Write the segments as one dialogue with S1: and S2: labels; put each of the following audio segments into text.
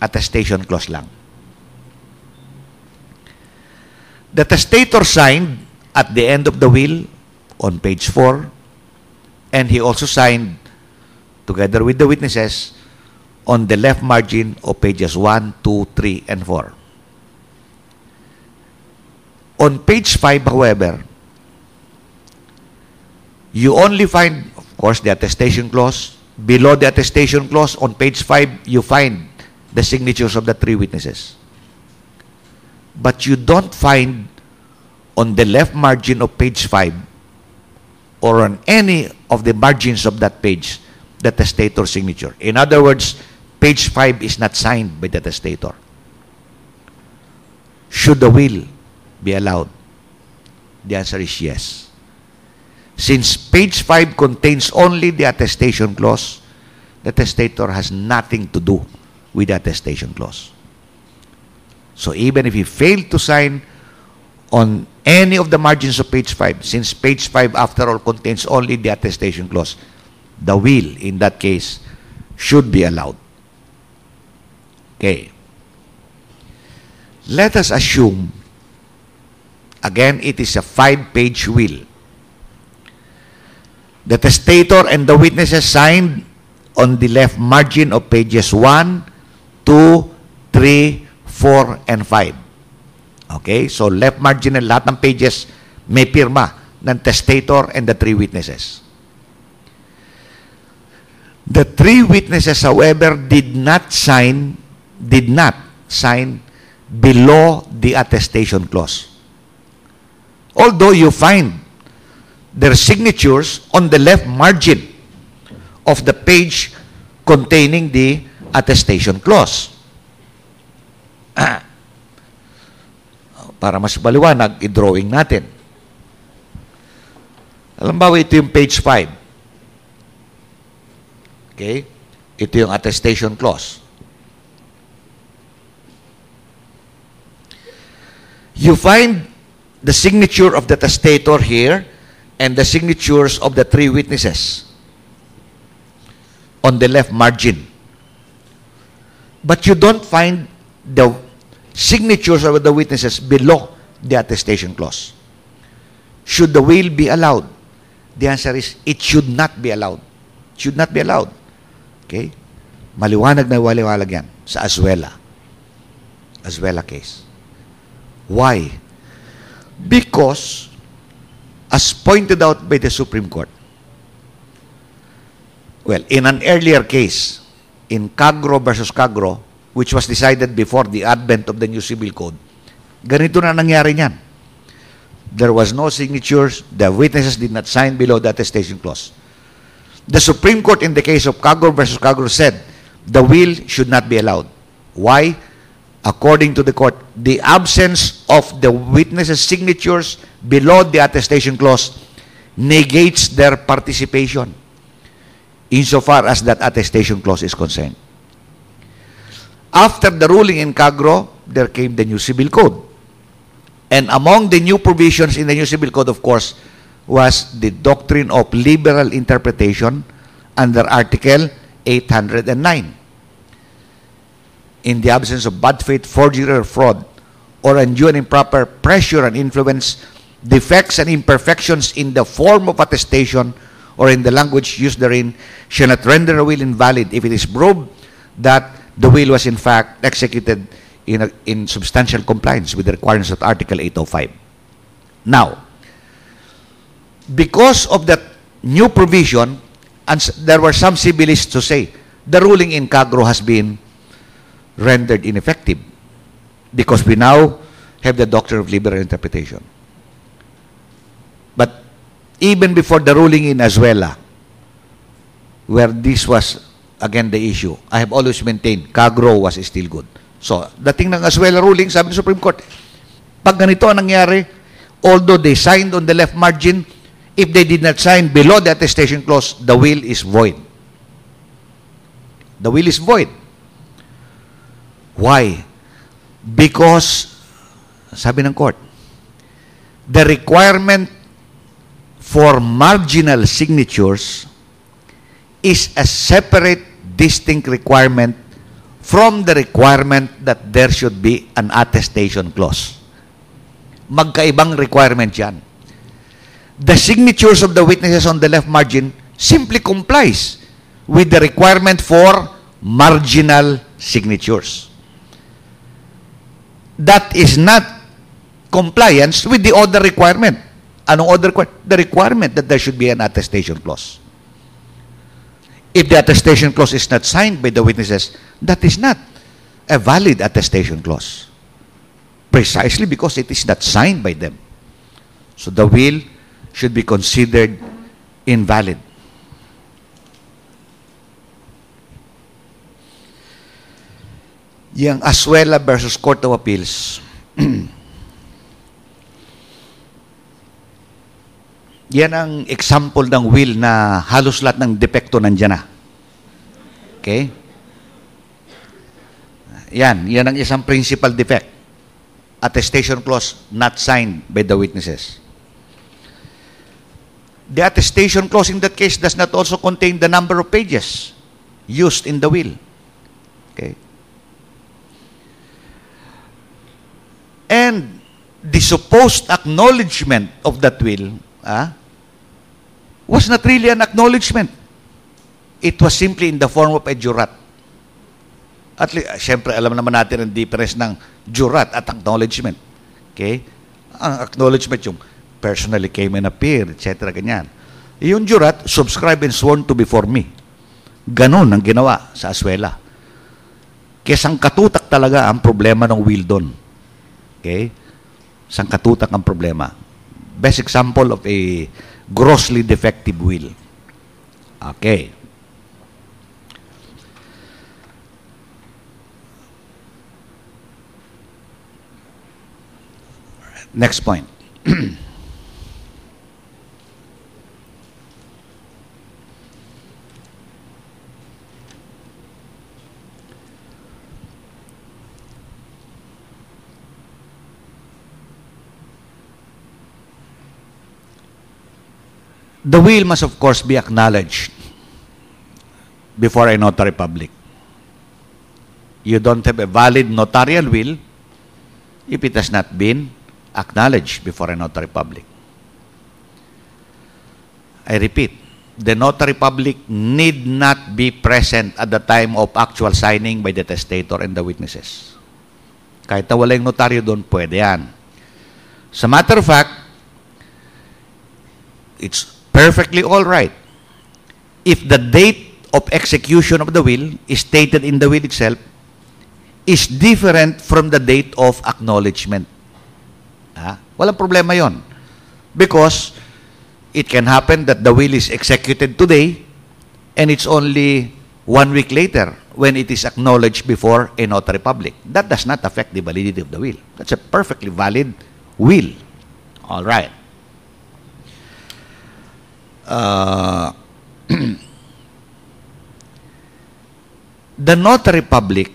S1: attestation clause lang. The testator signed at the end of the will on page 4 and he also signed together with the witnesses on the left margin of pages 1, 2, 3, and 4. On page 5, however, you only find, of course, the attestation clause. Below the attestation clause, on page 5, you find the signatures of the three witnesses. But you don't find on the left margin of page 5 or on any of the margins of that page the testator signature. In other words, page 5 is not signed by the testator. Should the will be allowed? The answer is yes. Since page 5 contains only the attestation clause, the testator has nothing to do with the attestation clause. So even if he failed to sign on any of the margins of page 5, since page 5, after all, contains only the attestation clause, the will, in that case, should be allowed. Okay. Let us assume, again, it is a five-page will. The testator and the witnesses signed on the left margin of pages 1, 2, 3, 4, and 5. Okay? So, left margin ng lahat ng pages may pirma ng testator and the three witnesses. The three witnesses, however, did not sign, did not sign below the attestation clause. Although you find their signatures on the left margin of the page containing the attestation clause. Ah. Para mas baliwanag, i-drawing natin. Halimbawa, ito yung page 5. Okay? Ito yung attestation clause. You find the signature of the testator here and the signatures of the three witnesses on the left margin. But you don't find the signatures of the witnesses below the attestation clause. Should the will be allowed? The answer is, it should not be allowed. It should not be allowed. Okay? Maliwanag na waliwalag yan sa Azuela. Azuela case. Why? Because, as pointed out by the Supreme Court, well, in an earlier case, in Cagro versus Cagro, which was decided before the advent of the new civil code, ganito na nangyari niyan. There was no signatures. The witnesses did not sign below the attestation clause. The Supreme Court in the case of Cagro versus Cagro said the will should not be allowed. Why? According to the court, the absence of the witnesses' signatures below the attestation clause negates their participation insofar as that attestation clause is concerned. After the ruling in Cagro, there came the new civil code. And among the new provisions in the new civil code, of course, was the doctrine of liberal interpretation under Article 809. In the absence of bad faith, forgery, or fraud, or undue and improper pressure and influence, defects and imperfections in the form of attestation – or in the language used therein, shall not render a will invalid if it is proved that the will was in fact executed in, a, in substantial compliance with the requirements of Article 805. Now, because of that new provision, and there were some civilists to say, the ruling in Kagro has been rendered ineffective because we now have the doctrine of liberal interpretation. even before the ruling in Azuela, where this was again the issue, I have always maintained Cagro was still good. So, dating ng Azuela ruling, sabi ng Supreme Court, pag ganito ang nangyari, although they signed on the left margin, if they did not sign below the attestation clause, the will is void. The will is void. Why? Because, sabi ng court, the requirement for marginal signatures is a separate distinct requirement from the requirement that there should be an attestation clause. Magkaibang requirement yan. The signatures of the witnesses on the left margin simply complies with the requirement for marginal signatures. That is not compliance with the other requirement. Anong other The requirement that there should be an attestation clause. If the attestation clause is not signed by the witnesses, that is not a valid attestation clause. Precisely because it is not signed by them. So the will should be considered invalid. Yang Asuela versus Court of Appeals. Yan ang example ng will na halos lahat ng depekto nandiyan na. Okay? Yan, yan ang isang principal defect. Attestation clause not signed by the witnesses. The attestation clause in that case does not also contain the number of pages used in the will. Okay? And the supposed acknowledgement of that will ah, was not really an acknowledgement. It was simply in the form of a jurat. At least, syempre, alam naman natin ang difference ng jurat at acknowledgement. Okay? Ang acknowledgement yung personally came and appeared, etc. Ganyan. Yung jurat, subscribe and sworn to before me. Ganon ang ginawa sa Aswela. Kesang katutak talaga ang problema ng will Wildon. Okay? Sang katutak ang problema best example of a grossly defective will. Okay. Next point. the will must of course be acknowledged before a notary public. You don't have a valid notarial will if it has not been acknowledged before a notary public. I repeat, the notary public need not be present at the time of actual signing by the testator and the witnesses. Kahit na wala yung notaryo doon, pwede yan. As a matter of fact, it's perfectly all right. If the date of execution of the will is stated in the will itself is different from the date of acknowledgement. Ha? Walang problema yon Because it can happen that the will is executed today and it's only one week later when it is acknowledged before a notary public. That does not affect the validity of the will. That's a perfectly valid will. All right. uh, the notary public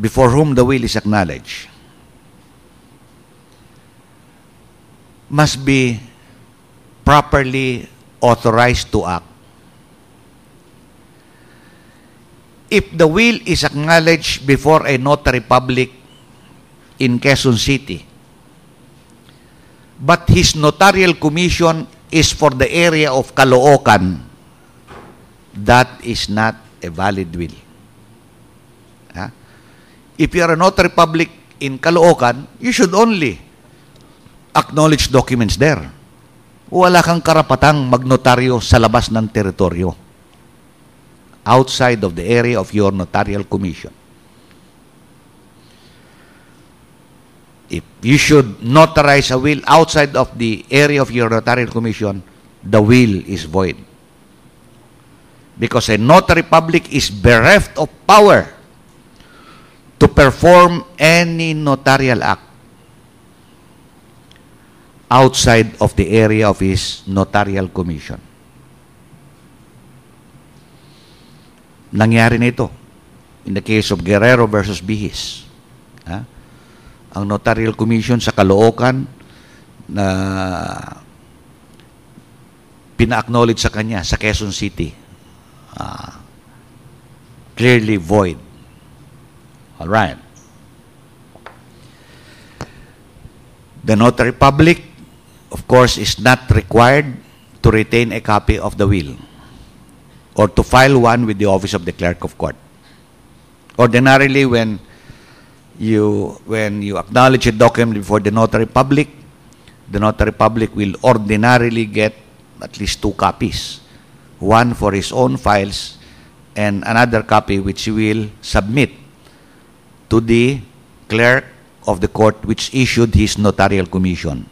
S1: before whom the will is acknowledged must be properly authorized to act. If the will is acknowledged before a notary public in Quezon City, but his notarial commission is for the area of Caloocan. That is not a valid will. Huh? If you are a notary public in Caloocan, you should only acknowledge documents there. Wala kang karapatang magnotaryo sa labas ng teritoryo outside of the area of your notarial commission. if you should notarize a will outside of the area of your notarial commission, the will is void. Because a notary public is bereft of power to perform any notarial act outside of the area of his notarial commission. Nangyari nito in the case of Guerrero versus Bihis. Huh? Ah? ang Notarial Commission sa Caloocan na pina-acknowledge sa kanya sa Quezon City. Uh, clearly void. All right. The notary public, of course, is not required to retain a copy of the will or to file one with the office of the clerk of court. Ordinarily, when you when you acknowledge a document before the notary public, the notary public will ordinarily get at least two copies, one for his own files and another copy which he will submit to the clerk of the court which issued his notarial commission.